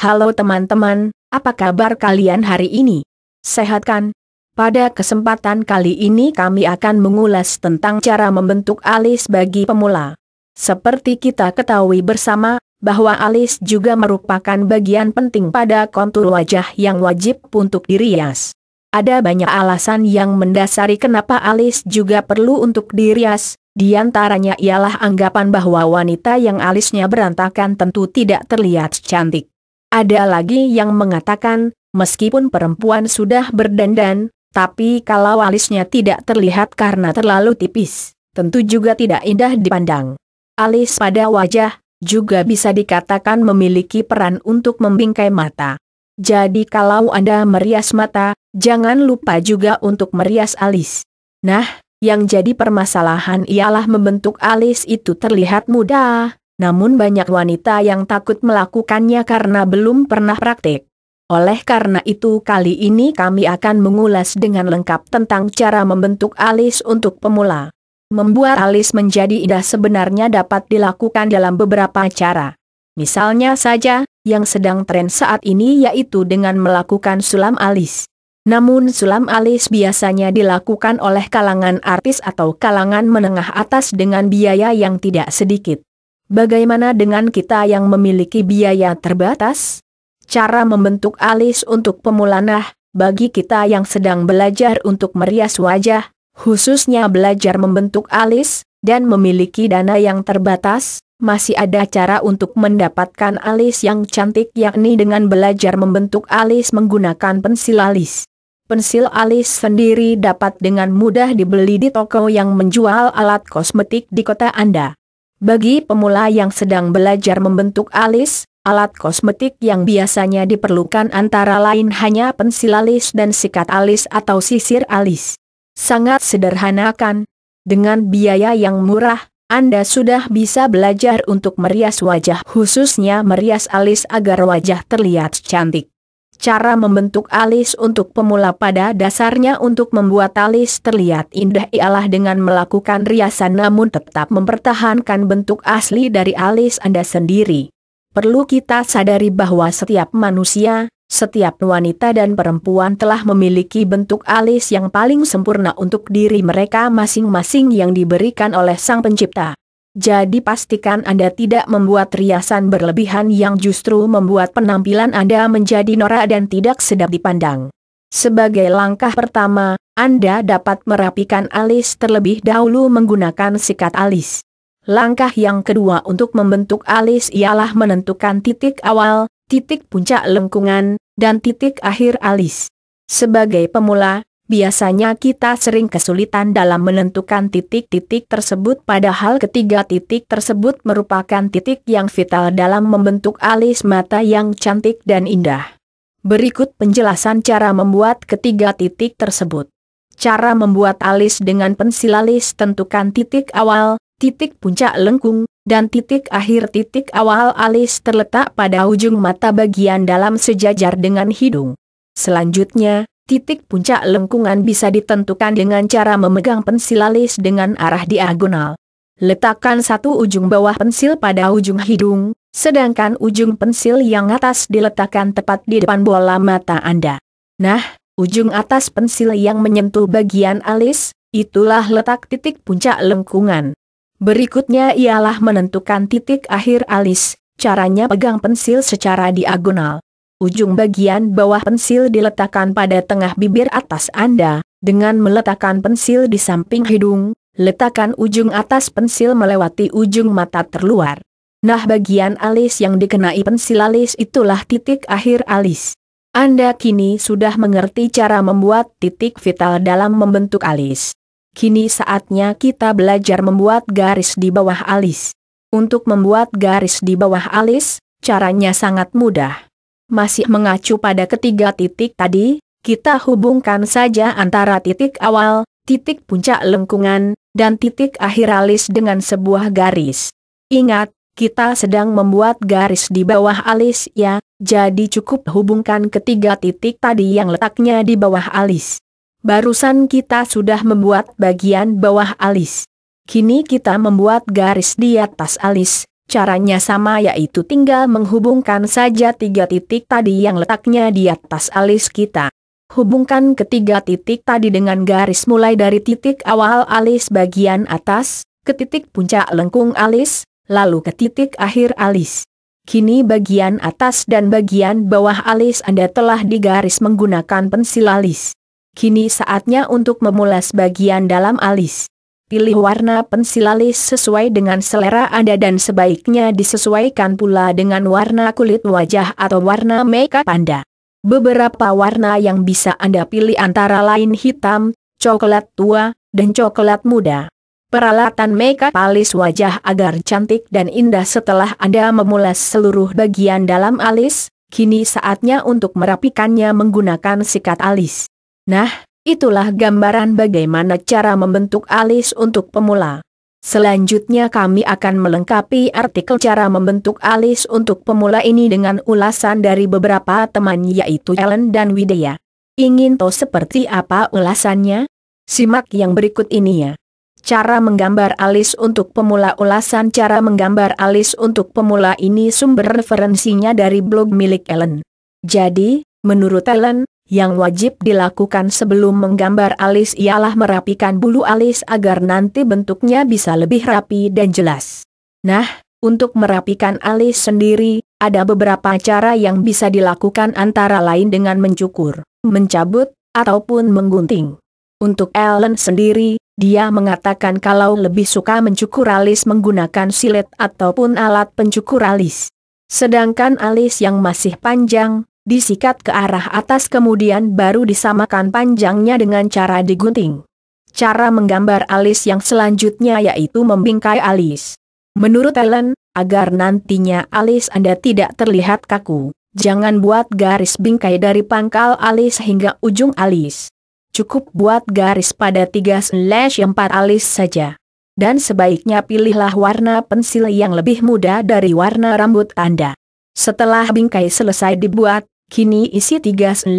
Halo teman-teman, apa kabar kalian hari ini? Sehat kan? Pada kesempatan kali ini kami akan mengulas tentang cara membentuk alis bagi pemula. Seperti kita ketahui bersama, bahwa alis juga merupakan bagian penting pada kontur wajah yang wajib untuk dirias. Ada banyak alasan yang mendasari kenapa alis juga perlu untuk dirias, di antaranya ialah anggapan bahwa wanita yang alisnya berantakan tentu tidak terlihat cantik. Ada lagi yang mengatakan, meskipun perempuan sudah berdandan, tapi kalau alisnya tidak terlihat karena terlalu tipis, tentu juga tidak indah dipandang. Alis pada wajah, juga bisa dikatakan memiliki peran untuk membingkai mata. Jadi kalau Anda merias mata, jangan lupa juga untuk merias alis. Nah, yang jadi permasalahan ialah membentuk alis itu terlihat mudah, namun banyak wanita yang takut melakukannya karena belum pernah praktik. Oleh karena itu kali ini kami akan mengulas dengan lengkap tentang cara membentuk alis untuk pemula. Membuat alis menjadi indah sebenarnya dapat dilakukan dalam beberapa cara. Misalnya saja, yang sedang tren saat ini yaitu dengan melakukan sulam alis. Namun sulam alis biasanya dilakukan oleh kalangan artis atau kalangan menengah atas dengan biaya yang tidak sedikit. Bagaimana dengan kita yang memiliki biaya terbatas? Cara membentuk alis untuk pemula bagi kita yang sedang belajar untuk merias wajah, khususnya belajar membentuk alis, dan memiliki dana yang terbatas, masih ada cara untuk mendapatkan alis yang cantik yakni dengan belajar membentuk alis menggunakan pensil alis. Pensil alis sendiri dapat dengan mudah dibeli di toko yang menjual alat kosmetik di kota Anda. Bagi pemula yang sedang belajar membentuk alis, alat kosmetik yang biasanya diperlukan antara lain hanya pensil alis dan sikat alis atau sisir alis. Sangat sederhana kan? Dengan biaya yang murah, Anda sudah bisa belajar untuk merias wajah khususnya merias alis agar wajah terlihat cantik. Cara membentuk alis untuk pemula pada dasarnya untuk membuat alis terlihat indah ialah dengan melakukan riasan namun tetap mempertahankan bentuk asli dari alis Anda sendiri. Perlu kita sadari bahwa setiap manusia, setiap wanita dan perempuan telah memiliki bentuk alis yang paling sempurna untuk diri mereka masing-masing yang diberikan oleh Sang Pencipta. Jadi pastikan Anda tidak membuat riasan berlebihan yang justru membuat penampilan Anda menjadi norak dan tidak sedap dipandang. Sebagai langkah pertama, Anda dapat merapikan alis terlebih dahulu menggunakan sikat alis. Langkah yang kedua untuk membentuk alis ialah menentukan titik awal, titik puncak lengkungan, dan titik akhir alis. Sebagai pemula, Biasanya kita sering kesulitan dalam menentukan titik-titik tersebut padahal ketiga titik tersebut merupakan titik yang vital dalam membentuk alis mata yang cantik dan indah. Berikut penjelasan cara membuat ketiga titik tersebut. Cara membuat alis dengan pensil alis tentukan titik awal, titik puncak lengkung, dan titik akhir titik awal alis terletak pada ujung mata bagian dalam sejajar dengan hidung. Selanjutnya, Titik puncak lengkungan bisa ditentukan dengan cara memegang pensil alis dengan arah diagonal. Letakkan satu ujung bawah pensil pada ujung hidung, sedangkan ujung pensil yang atas diletakkan tepat di depan bola mata Anda. Nah, ujung atas pensil yang menyentuh bagian alis, itulah letak titik puncak lengkungan. Berikutnya ialah menentukan titik akhir alis, caranya pegang pensil secara diagonal ujung bagian bawah pensil diletakkan pada tengah bibir atas Anda, dengan meletakkan pensil di samping hidung, letakkan ujung atas pensil melewati ujung mata terluar. Nah bagian alis yang dikenai pensil alis itulah titik akhir alis. Anda kini sudah mengerti cara membuat titik vital dalam membentuk alis. Kini saatnya kita belajar membuat garis di bawah alis. Untuk membuat garis di bawah alis, caranya sangat mudah masih mengacu pada ketiga titik tadi, kita hubungkan saja antara titik awal, titik puncak lengkungan, dan titik akhir alis dengan sebuah garis. Ingat, kita sedang membuat garis di bawah alis ya, jadi cukup hubungkan ketiga titik tadi yang letaknya di bawah alis. Barusan kita sudah membuat bagian bawah alis. Kini kita membuat garis di atas alis, Caranya sama yaitu tinggal menghubungkan saja tiga titik tadi yang letaknya di atas alis kita. Hubungkan ketiga titik tadi dengan garis mulai dari titik awal alis bagian atas, ke titik puncak lengkung alis, lalu ke titik akhir alis. Kini bagian atas dan bagian bawah alis Anda telah digaris menggunakan pensil alis. Kini saatnya untuk memulas bagian dalam alis. Pilih warna pensil alis sesuai dengan selera Anda dan sebaiknya disesuaikan pula dengan warna kulit wajah atau warna makeup Anda. Beberapa warna yang bisa Anda pilih antara lain hitam, coklat tua, dan coklat muda. Peralatan makeup alis wajah agar cantik dan indah setelah Anda memulas seluruh bagian dalam alis, kini saatnya untuk merapikannya menggunakan sikat alis. Nah, Itulah gambaran bagaimana cara membentuk alis untuk pemula. Selanjutnya kami akan melengkapi artikel cara membentuk alis untuk pemula ini dengan ulasan dari beberapa teman yaitu Ellen dan Widya. Ingin tahu seperti apa ulasannya? Simak yang berikut ini ya. Cara menggambar alis untuk pemula Ulasan cara menggambar alis untuk pemula ini sumber referensinya dari blog milik Ellen. Jadi, menurut Ellen, yang wajib dilakukan sebelum menggambar alis ialah merapikan bulu alis agar nanti bentuknya bisa lebih rapi dan jelas. Nah, untuk merapikan alis sendiri, ada beberapa cara yang bisa dilakukan antara lain dengan mencukur, mencabut, ataupun menggunting. Untuk Ellen sendiri, dia mengatakan kalau lebih suka mencukur alis menggunakan silet ataupun alat pencukur alis. Sedangkan alis yang masih panjang, disikat ke arah atas kemudian baru disamakan panjangnya dengan cara digunting. Cara menggambar alis yang selanjutnya yaitu membingkai alis. Menurut Ellen, agar nantinya alis Anda tidak terlihat kaku, jangan buat garis bingkai dari pangkal alis hingga ujung alis. Cukup buat garis pada 3/4 alis saja. Dan sebaiknya pilihlah warna pensil yang lebih muda dari warna rambut Anda. Setelah bingkai selesai dibuat, kini isi tiga 3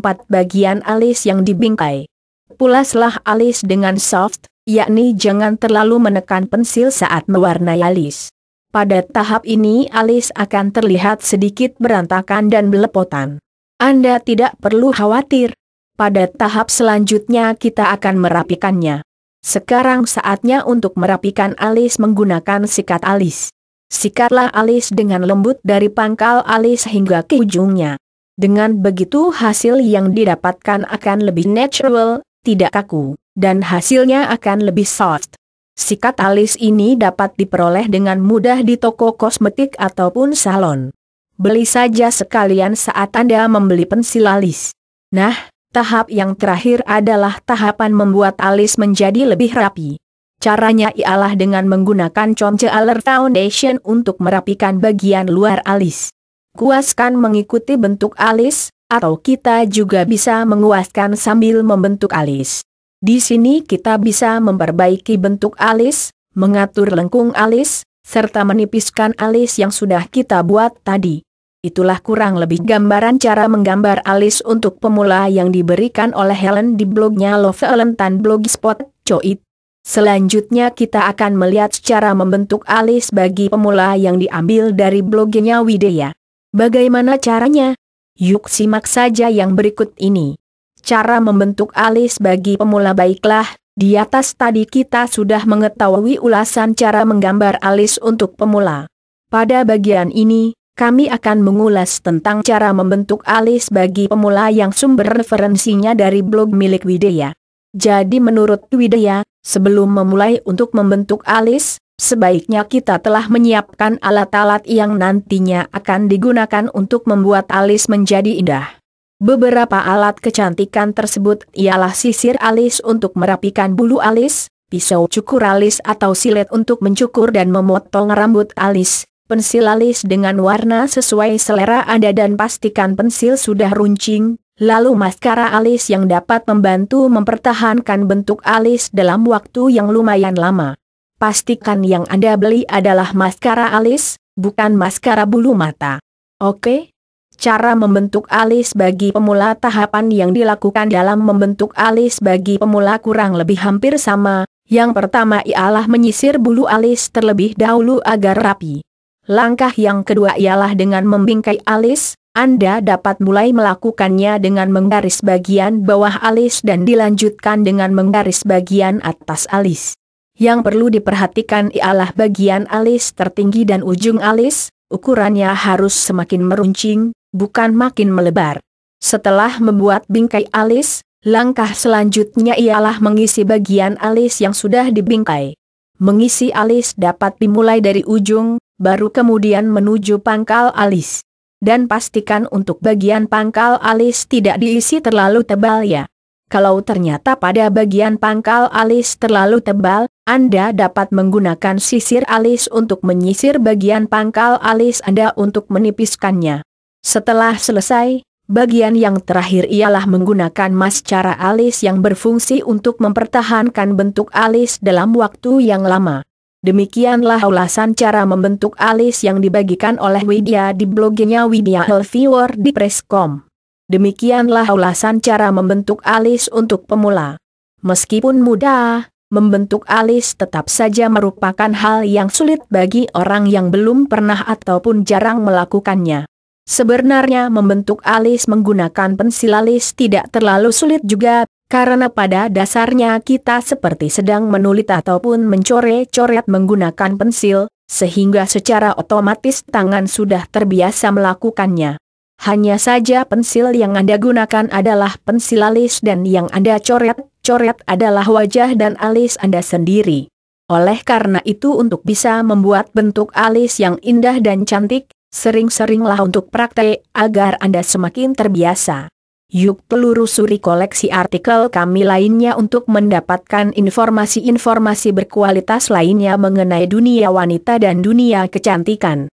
empat bagian alis yang dibingkai. Pulaslah alis dengan soft, yakni jangan terlalu menekan pensil saat mewarnai alis. Pada tahap ini alis akan terlihat sedikit berantakan dan belepotan. Anda tidak perlu khawatir. Pada tahap selanjutnya kita akan merapikannya. Sekarang saatnya untuk merapikan alis menggunakan sikat alis. Sikatlah alis dengan lembut dari pangkal alis hingga ke ujungnya. Dengan begitu hasil yang didapatkan akan lebih natural, tidak kaku, dan hasilnya akan lebih soft. Sikat alis ini dapat diperoleh dengan mudah di toko kosmetik ataupun salon. Beli saja sekalian saat Anda membeli pensil alis. Nah, tahap yang terakhir adalah tahapan membuat alis menjadi lebih rapi. Caranya ialah dengan menggunakan concealer foundation untuk merapikan bagian luar alis kuaskan mengikuti bentuk alis, atau kita juga bisa menguaskan sambil membentuk alis. Di sini kita bisa memperbaiki bentuk alis, mengatur lengkung alis, serta menipiskan alis yang sudah kita buat tadi. Itulah kurang lebih gambaran cara menggambar alis untuk pemula yang diberikan oleh Helen di blognya Love Helen Tan Blogspot, Coit. Selanjutnya kita akan melihat cara membentuk alis bagi pemula yang diambil dari blognya Widya. Bagaimana caranya? Yuk simak saja yang berikut ini. Cara membentuk alis bagi pemula baiklah, di atas tadi kita sudah mengetahui ulasan cara menggambar alis untuk pemula. Pada bagian ini, kami akan mengulas tentang cara membentuk alis bagi pemula yang sumber referensinya dari blog milik Widya. Jadi menurut Widya, sebelum memulai untuk membentuk alis, Sebaiknya kita telah menyiapkan alat-alat yang nantinya akan digunakan untuk membuat alis menjadi indah. Beberapa alat kecantikan tersebut ialah sisir alis untuk merapikan bulu alis, pisau cukur alis atau silet untuk mencukur dan memotong rambut alis, pensil alis dengan warna sesuai selera Anda dan pastikan pensil sudah runcing, lalu maskara alis yang dapat membantu mempertahankan bentuk alis dalam waktu yang lumayan lama. Pastikan yang Anda beli adalah maskara alis, bukan maskara bulu mata. Oke? Cara membentuk alis bagi pemula tahapan yang dilakukan dalam membentuk alis bagi pemula kurang lebih hampir sama. Yang pertama ialah menyisir bulu alis terlebih dahulu agar rapi. Langkah yang kedua ialah dengan membingkai alis, Anda dapat mulai melakukannya dengan menggaris bagian bawah alis dan dilanjutkan dengan menggaris bagian atas alis. Yang perlu diperhatikan ialah bagian alis tertinggi dan ujung alis, ukurannya harus semakin meruncing, bukan makin melebar. Setelah membuat bingkai alis, langkah selanjutnya ialah mengisi bagian alis yang sudah dibingkai. Mengisi alis dapat dimulai dari ujung, baru kemudian menuju pangkal alis. Dan pastikan untuk bagian pangkal alis tidak diisi terlalu tebal ya. Kalau ternyata pada bagian pangkal alis terlalu tebal, anda dapat menggunakan sisir alis untuk menyisir bagian pangkal alis Anda untuk menipiskannya. Setelah selesai, bagian yang terakhir ialah menggunakan mascara alis yang berfungsi untuk mempertahankan bentuk alis dalam waktu yang lama. Demikianlah ulasan cara membentuk alis yang dibagikan oleh Widya di blognya Widya Elviewer di Presscom. Demikianlah ulasan cara membentuk alis untuk pemula. Meskipun mudah, membentuk alis tetap saja merupakan hal yang sulit bagi orang yang belum pernah ataupun jarang melakukannya. Sebenarnya membentuk alis menggunakan pensil alis tidak terlalu sulit juga, karena pada dasarnya kita seperti sedang menulis ataupun mencorek coret menggunakan pensil, sehingga secara otomatis tangan sudah terbiasa melakukannya. Hanya saja pensil yang Anda gunakan adalah pensil alis dan yang Anda coret coret adalah wajah dan alis Anda sendiri. Oleh karena itu untuk bisa membuat bentuk alis yang indah dan cantik, sering-seringlah untuk praktek agar Anda semakin terbiasa. Yuk telusuri koleksi artikel kami lainnya untuk mendapatkan informasi-informasi berkualitas lainnya mengenai dunia wanita dan dunia kecantikan.